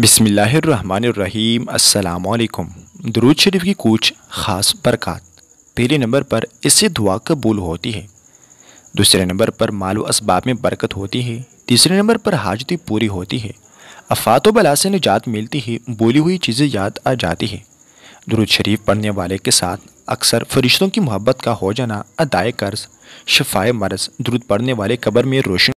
बिसमीम् अल्लाम दरूद शरीफ की कुछ ख़ास बरक़ात पहले नंबर पर इससे दुआ कबूल होती है दूसरे नंबर पर माल इसबाब में बरकत होती है तीसरे नंबर पर हाजती पूरी होती है अफात बला से निजात मिलती है बोली हुई चीज़ें याद आ जाती है दरूद शरीफ पढ़ने वाले के साथ अक्सर फरिश्तों की मोहब्बत का हो जाना अदाय कर्ज शफाए मर्ज दुरुद पढ़ने वाले कबर में रोशन